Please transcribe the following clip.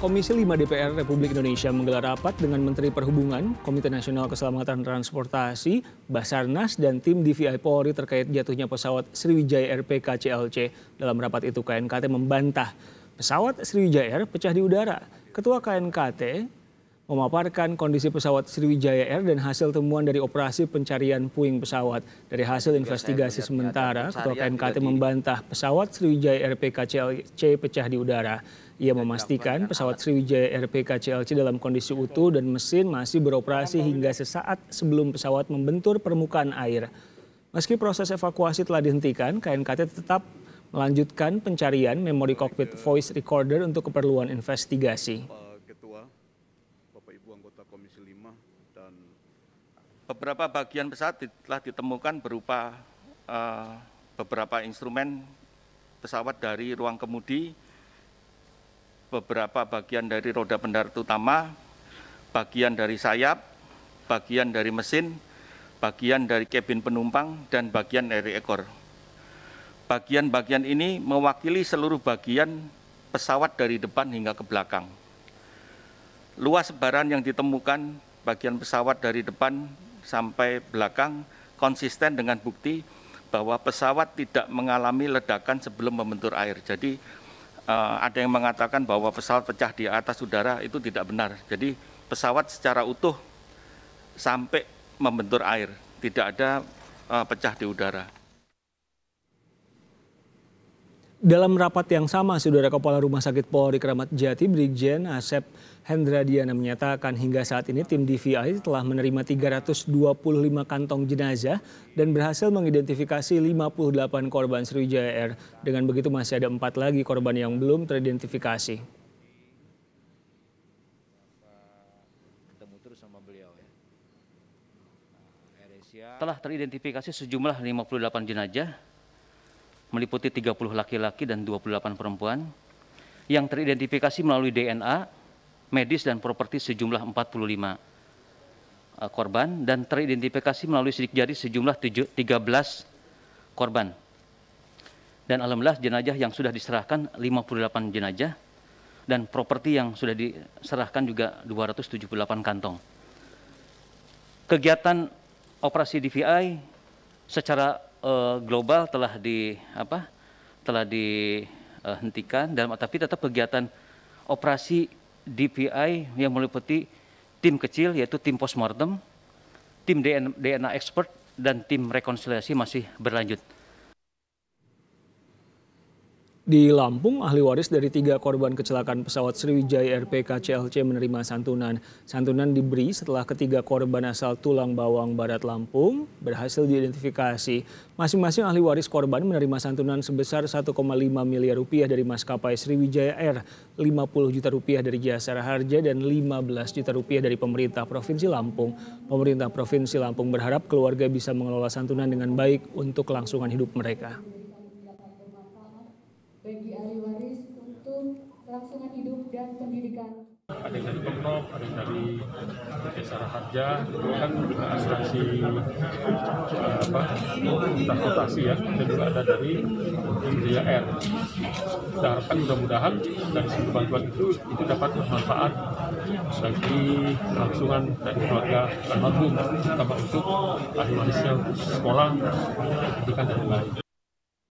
Komisi 5 DPR Republik Indonesia menggelar rapat dengan Menteri Perhubungan, Komite Nasional Keselamatan Transportasi, Basarnas, dan tim DVI Polri terkait jatuhnya pesawat Sriwijaya Air PKCLC. Dalam rapat itu KNKT membantah pesawat Sriwijaya Air pecah di udara. Ketua KNKT memaparkan kondisi pesawat Sriwijaya Air dan hasil temuan dari operasi pencarian puing pesawat. Dari hasil ya, investigasi sementara, Ketua KMKT membantah pesawat Sriwijaya Air PKCLC pecah di udara. Ia memastikan pesawat Sriwijaya Air PKCLC dalam kondisi utuh dan mesin masih beroperasi hingga sesaat sebelum pesawat membentur permukaan air. Meski proses evakuasi telah dihentikan, KNKT tetap melanjutkan pencarian memori cockpit voice recorder untuk keperluan investigasi. beberapa bagian pesawat telah ditemukan berupa uh, beberapa instrumen pesawat dari ruang kemudi, beberapa bagian dari roda pendarat utama, bagian dari sayap, bagian dari mesin, bagian dari kabin penumpang, dan bagian dari ekor. Bagian-bagian ini mewakili seluruh bagian pesawat dari depan hingga ke belakang. Luas sebaran yang ditemukan bagian pesawat dari depan sampai belakang konsisten dengan bukti bahwa pesawat tidak mengalami ledakan sebelum membentur air. Jadi eh, ada yang mengatakan bahwa pesawat pecah di atas udara itu tidak benar. Jadi pesawat secara utuh sampai membentur air, tidak ada eh, pecah di udara. Dalam rapat yang sama, Saudara Kepala Rumah Sakit Polri Kramat Jati, Brigjen Asep Hendra Diana menyatakan hingga saat ini tim DVI telah menerima 325 kantong jenazah dan berhasil mengidentifikasi 58 korban Sriwijaya Air. Dengan begitu masih ada empat lagi korban yang belum teridentifikasi. Telah teridentifikasi sejumlah 58 jenazah meliputi 30 laki-laki dan 28 perempuan yang teridentifikasi melalui DNA, medis dan properti sejumlah 45 eh, korban dan teridentifikasi melalui sidik jari sejumlah 13 korban. Dan alhamdulillah jenazah yang sudah diserahkan 58 jenazah dan properti yang sudah diserahkan juga 278 kantong. Kegiatan operasi DVI secara uh, global telah di apa telah dihentikan uh, dalam tapi tetap kegiatan operasi DPI yang meliputi tim kecil yaitu tim postmortem, tim DNA expert dan tim rekonsiliasi masih berlanjut. Di Lampung, ahli waris dari tiga korban kecelakaan pesawat Sriwijaya RPK CLC menerima santunan. Santunan diberi setelah ketiga korban asal Tulang Bawang Barat Lampung berhasil diidentifikasi. Masing-masing ahli waris korban menerima santunan sebesar 1,5 miliar rupiah dari maskapai Sriwijaya Air, 50 juta rupiah dari jasa Harja, dan 15 juta rupiah dari pemerintah Provinsi Lampung. Pemerintah Provinsi Lampung berharap keluarga bisa mengelola santunan dengan baik untuk kelangsungan hidup mereka bagi ahli waris untuk kelangsungan hidup dan pendidikan. Ada yang dari Pemprov, ada yang dari Desa Raharja, itu kan asuransi apa, transportasi ya, dan juga ada dari DJR. Kita harapkan mudah-mudahan dari segi bantuan itu itu dapat bermanfaat bagi kelangsungan dari keluarga almarhum, terutama untuk ahli warisnya untuk sekolah, pendidikan dan lain-lain.